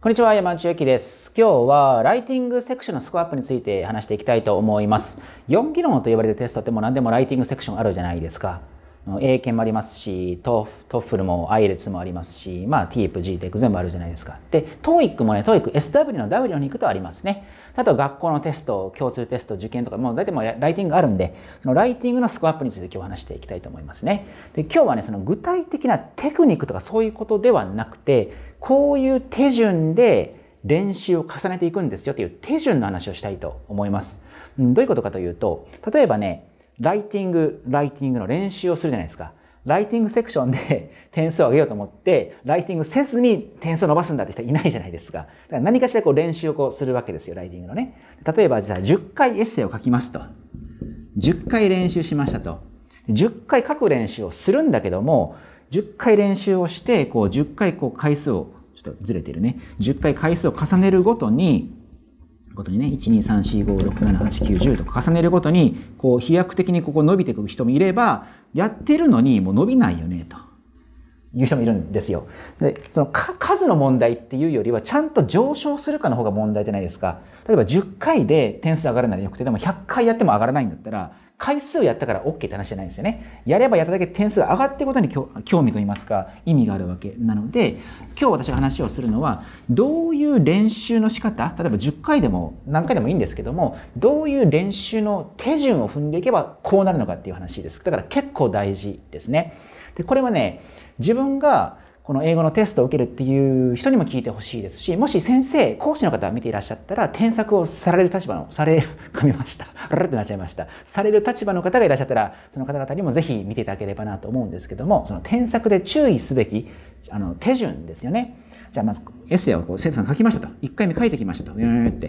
こんにちは、山内ゆきです。今日は、ライティングセクションのスコアップについて話していきたいと思います。4技能と呼ばれるテストってもう何でもライティングセクションあるじゃないですか。英検もありますし、トッフルも IELTS もありますし、まあ TEP、GTEC 全部あるじゃないですか。で、TOEIC もね、TOEIC、SW の W に行くとありますね。あと学校のテスト、共通テスト、受験とか、もう大体もうライティングがあるんで、そのライティングのスコアアップについて今日話していきたいと思いますね。で、今日はね、その具体的なテクニックとかそういうことではなくて、こういう手順で、練習を重ねていくんですよという手順の話をしたいと思います。どういうことかというと、例えばね、ライティング、ライティングの練習をするじゃないですか。ライティングセクションで 点数を上げようと思って、ライティングせずに点数を伸ばすんだって人いないじゃないですか。だから何かしらこう練習をこうするわけですよ、ライティングのね。例えばじゃあ10回エッセイを書きますと。10回練習しましたと。10回書く練習をするんだけども、10回練習をして、こう10回こう回数を、ちょっとずれてるね。10回回数を重ねるごとに、ごとにね12345678910とか重ねるごとにこう飛躍的にここ伸びていく人もいればやってるのにもう伸びないよねという人もいるんですよ。で、その数の問題っていうよりは、ちゃんと上昇するかの方が問題じゃないですか。例えば10回で点数上がるならよくて、でも100回やっても上がらないんだったら、回数やったから OK って話じゃないんですよね。やればやっただけ点数が上がってことに興味といいますか、意味があるわけなので、今日私が話をするのは、どういう練習の仕方、例えば10回でも何回でもいいんですけども、どういう練習の手順を踏んでいけばこうなるのかっていう話です。だから結構大事ですね。で、これはね、自分がこの英語のテストを受けるっていう人にも聞いてほしいですし、もし先生、講師の方が見ていらっしゃったら、添削をされる立場の、され、かみました。あるってなっちゃいました。される立場の方がいらっしゃったら、その方々にもぜひ見ていただければなと思うんですけども、その添削で注意すべき、あの、手順ですよね。じゃあまず、エッセイをこう、生徒さん書きましたと。1回目書いてきましたと。うーって。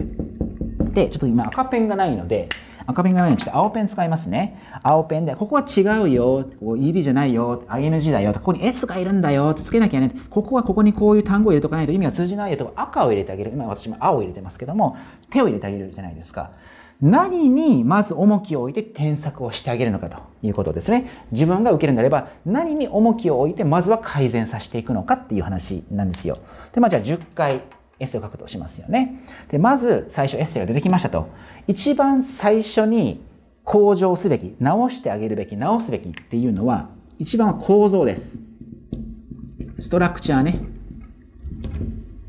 で、ちょっと今赤ペンがないので、赤ペンがないようにして青ペン使いますね。青ペンで、ここは違うよ、ここ ED じゃないよ、ING だよ、ここに S がいるんだよ、つけなきゃね、ここはここにこういう単語を入れとかないと意味が通じないよとか、赤を入れてあげる。今私も青を入れてますけども、手を入れてあげるじゃないですか。何にまず重きを置いて添削をしてあげるのかということですね。自分が受けるんであれば何に重きを置いてまずは改善させていくのかっていう話なんですよ。で、まあじゃあ10回エッセイを書くとしますよね。で、まず最初エッセイが出てきましたと。一番最初に向上すべき、直してあげるべき、直すべきっていうのは、一番は構造です。ストラクチャーね。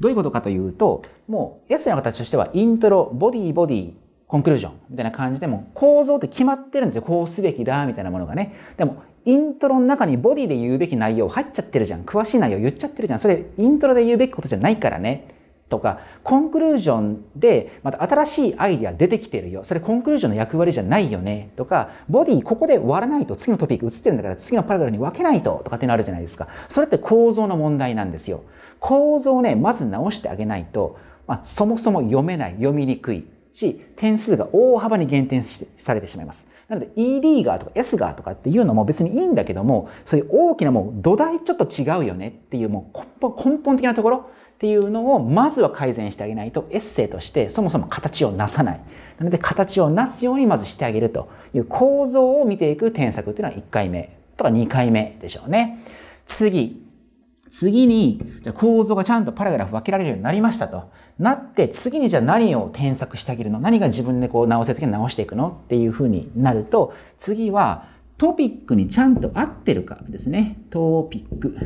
どういうことかというと、もうエッセイの形としては、イントロ、ボディ、ボディ、コンクルージョンみたいな感じでも構造って決まってるんですよ。こうすべきだ、みたいなものがね。でも、イントロの中にボディで言うべき内容入っちゃってるじゃん。詳しい内容言っちゃってるじゃん。それ、イントロで言うべきことじゃないからね。とか、コンクルージョンでまた新しいアイディア出てきてるよ。それコンクルージョンの役割じゃないよね。とか、ボディここで割らないと次のトピック映ってるんだから次のパラグラフに分けないととかってのあるじゃないですか。それって構造の問題なんですよ。構造をね、まず直してあげないと、まあ、そもそも読めない、読みにくい。し、点数が大幅に減点してされてしまいます。なので ED がとか S がとかっていうのも別にいいんだけども、そういう大きなもう土台ちょっと違うよねっていうもう根本的なところ、っていうのをまずは改善してあげないとエッセイとしてそもそも形をなさないなので形をなすようにまずしてあげるという構造を見ていく添削っていうのは1回目とか2回目でしょうね次次に、じゃ構造がちゃんとパラグラフ分けられるようになりましたと。なって、次にじゃあ何を添削してあげるの何が自分でこう直せるときに直していくのっていうふうになると、次はトピックにちゃんと合ってるかですね。トピック。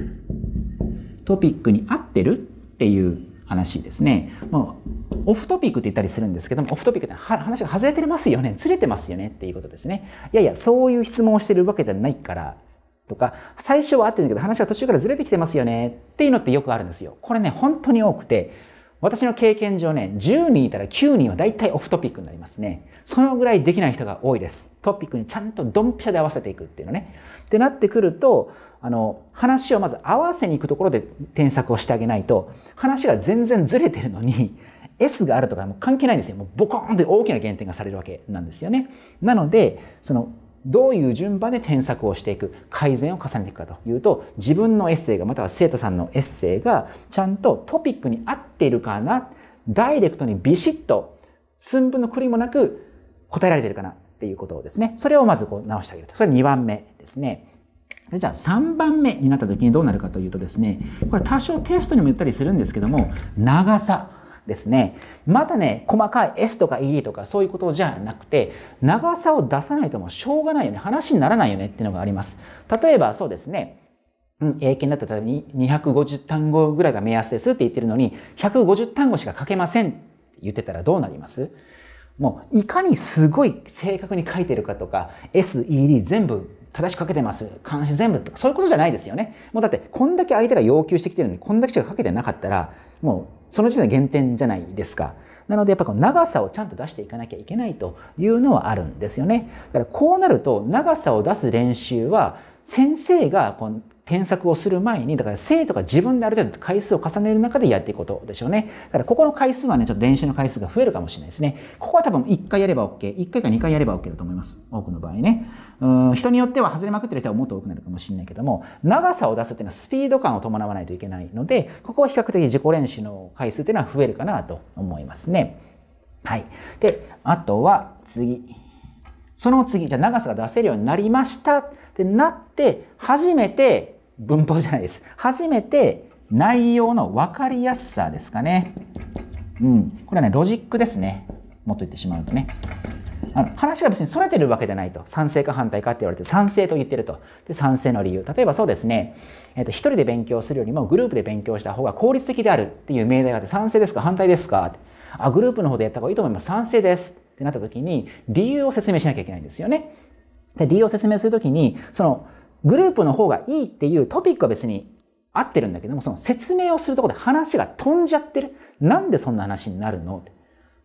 トピックに合ってるっていう話ですね。もうオフトピックって言ったりするんですけども、オフトピックって話が外れてますよね、ずれてますよねっていうことですね。いやいや、そういう質問をしてるわけじゃないからとか、最初は合ってるんだけど話が途中からずれてきてますよねっていうのってよくあるんですよ。これね、本当に多くて、私の経験上ね、10人いたら9人は大体オフトピックになりますね。そのぐらいできない人が多いです。トピックにちゃんとドンピシャで合わせていくっていうのね。ってなってくると、あの、話をまず合わせに行くところで添削をしてあげないと、話が全然ずれてるのに、S があるとかも関係ないんですよ。もうボコーンって大きな減点がされるわけなんですよね。なので、その、どういう順番で添削をしていく、改善を重ねていくかというと、自分のエッセイが、または生徒さんのエッセイが、ちゃんとトピックに合っているかな、ダイレクトにビシッと、寸分の狂いもなく、答えられてるかなっていうことをですね、それをまずこう直してあげると。それ2番目ですね。じゃあ3番目になった時にどうなるかというとですね、これ多少テストにも言ったりするんですけども、長さですね。またね、細かい S とか ED とかそういうことじゃなくて、長さを出さないともしょうがないよね。話にならないよねっていうのがあります。例えばそうですね。うん、英検だったら250単語ぐらいが目安ですって言ってるのに、150単語しか書けませんって言ってたらどうなりますもういかにすごい正確に書いてるかとか、SED 全部正しく書けてます。監視全部とか、そういうことじゃないですよね。もうだって、こんだけ相手が要求してきてるのに、こんだけしか書けてなかったら、もうその時点で減点じゃないですか。なのでやっぱこの長さをちゃんと出していかなきゃいけないというのはあるんですよね。だからこうなると長さを出す練習は先生がこう添削をする前に、だから生徒が自分である程度回数を重ねる中でやっていくことでしょうね。だからここの回数はね、ちょっと練習の回数が増えるかもしれないですね。ここは多分1回やれば OK。1回か2回やれば OK だと思います。多くの場合ね。うん人によっては外れまくってる人はもっと多くなるかもしれないけども、長さを出すっていうのはスピード感を伴わないといけないので、ここは比較的自己練習の回数っていうのは増えるかなと思いますね。はい。で、あとは次。その次、じゃあ長さが出せるようになりましたってなって、初めて文法じゃないです。初めて内容の分かりやすさですかね。うん。これはね、ロジックですね。もっと言ってしまうとね。あの話が別にそれてるわけじゃないと。賛成か反対かって言われて賛成と言ってると。で、賛成の理由。例えばそうですね。えっ、ー、と、一人で勉強するよりもグループで勉強した方が効率的であるっていう命題があって、賛成ですか反対ですかあ、グループの方でやった方がいいと思います。賛成です。ってなった時に、理由を説明しなきゃいけないんですよね。で、理由を説明するときに、その、グループの方がいいっていうトピックは別に合ってるんだけども、その説明をするとこで話が飛んじゃってる。なんでそんな話になるの、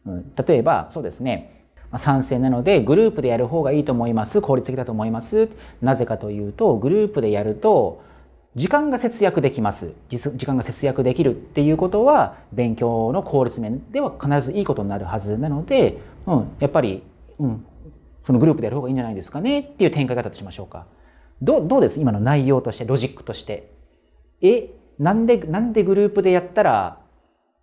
うん、例えば、そうですね。賛成なのでグループでやる方がいいと思います。効率的だと思います。なぜかというと、グループでやると、時間が節約できます。時間が節約できるっていうことは、勉強の効率面では必ずいいことになるはずなので、うん、やっぱり、うん、そのグループでやる方がいいんじゃないですかねっていう展開方としましょうか。どどうです今の内容としてロジックとしてえなんでなんでグループでやったら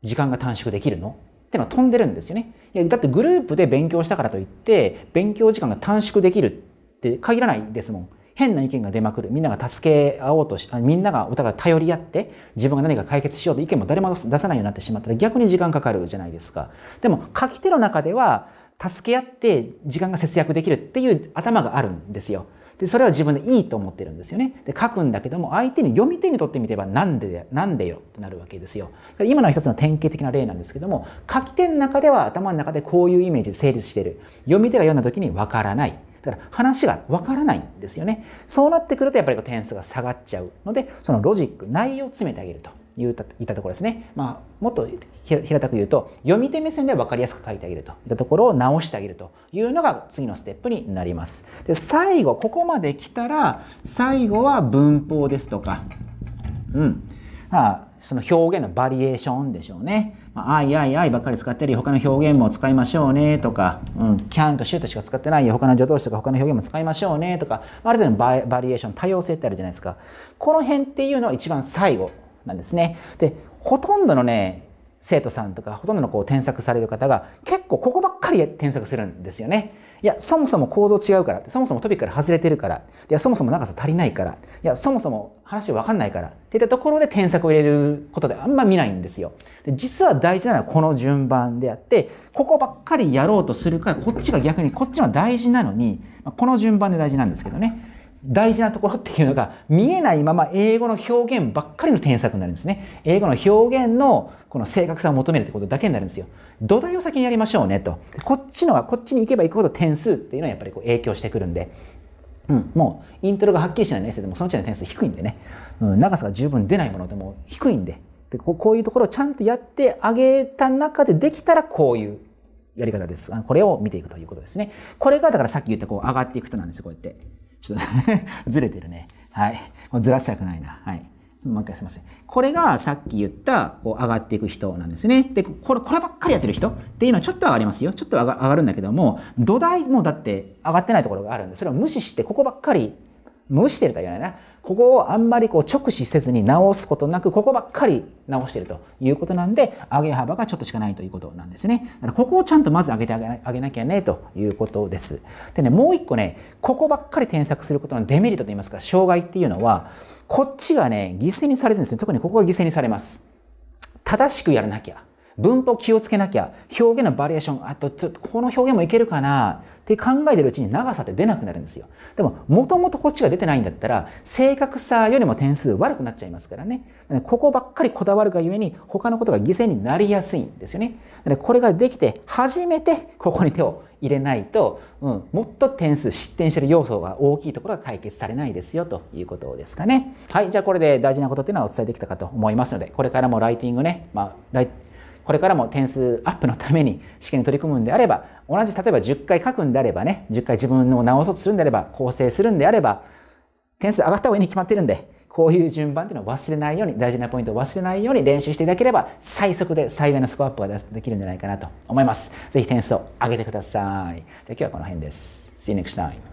時間が短縮できるのってのは飛んでるんですよねいやだってグループで勉強したからといって勉強時間が短縮できるって限らないですもん変な意見が出まくるみんなが助け合おうとしみんながお互い頼り合って自分が何か解決しようと意見も誰も出さないようになってしまったら逆に時間かかるじゃないですかでも書き手の中では助け合って時間が節約できるっていう頭があるんですよで、それは自分でいいと思ってるんですよね。で、書くんだけども、相手に読み手にとってみれば、なんで、なんでよってなるわけですよ。今のは一つの典型的な例なんですけども、書き手の中では頭の中でこういうイメージで成立してる。読み手が読んだ時にわからない。だから話がわからないんですよね。そうなってくるとやっぱり点数が下がっちゃうので、そのロジック、内容を詰めてあげると。言ったところですね。まあ、もっと平たく言うと、読み手目線で分かりやすく書いてあげるといったところを直してあげるというのが次のステップになります。で、最後、ここまで来たら、最後は文法ですとか、うん。まあ、その表現のバリエーションでしょうね。まあ、あいあいあいばっかり使ったり、他の表現も使いましょうねとか、うん、can と s h o u しか使ってないよ、他の助動詞とか他の表現も使いましょうねとか、ある程度のバリエーション、多様性ってあるじゃないですか。この辺っていうのは一番最後なんですね。で、ほとんどのね、生徒さんとかほとんどのこう添削される方が結構ここばっかり添削するんですよね。いや、そもそも構造違うから、そもそもトピックから外れてるから、いや、そもそも長さ足りないから、いや、そもそも話わかんないから、っていったところで添削を入れることであんま見ないんですよ。で実は大事なのはこの順番であって、ここばっかりやろうとするから、こっちが逆に、こっちは大事なのに、この順番で大事なんですけどね。大事なところっていうのが見えないまま英語の表現ばっかりの添削になるんですね。英語の表現のこの正確さを求めるってことだけになるんですよ。土台を先にやりましょうねと。こっちのはこっちに行けば行くほど点数っていうのはやっぱりこう影響してくるんで。うん、もうイントロがはっきりしないエッセでもそのうちの点数低いんでね、うん、長さが十分出ないものでも低いんででこういうところをちゃんとやってあげた中でできたらこういうやり方ですこれを見ていくということですねこれがだからさっき言ったこう上がっていくとなんですよこうやってちょっと ずれてるね。はい。もうずらしたくないな。はい。もう一回すいません。これがさっき言った、こう上がっていく人なんですね。で、これ、こればっかりやってる人っていうのはちょっと上がりますよ。ちょっと上が上がるんだけども、土台もだって上がってないところがあるんで、それを無視して、ここばっかり無視してるとは言わないな。ここをあんまりこう直視せずに直すことなく、ここばっかり直してるということなんで、上げ幅がちょっとしかないということなんですね。だからここをちゃんとまず上げてあげなきゃね、ということです。でね、もう一個ね、ここばっかり添削することのデメリットといいますか、障害っていうのは、こっちがね、犠牲にされるんですね。特にここが犠牲にされます。正しくやらなきゃ。文法気をつけなきゃ、表現のバリエーション、あと、ちょっとこの表現もいけるかなって考えてるうちに長さって出なくなるんですよ。でも、もともとこっちが出てないんだったら、正確さよりも点数悪くなっちゃいますからね。ここばっかりこだわるがゆえに、他のことが犠牲になりやすいんですよね。で、これができて、初めてここに手を入れないと、うん、もっと点数失点してる要素が大きいところが解決されないですよということですかね。はい、じゃあこれで大事なことっていうのはお伝えできたかと思いますので、これからもライティングね、まあ、これからも点数アップのために試験に取り組むんであれば、同じ例えば10回書くんであればね、10回自分を直そうとするんであれば、構成するんであれば、点数上がった方がいいに決まってるんで、こういう順番っていうのを忘れないように、大事なポイントを忘れないように練習していただければ、最速で最大のスコアアップができるんじゃないかなと思います。ぜひ点数を上げてください。じゃあ今日はこの辺です。See you next time.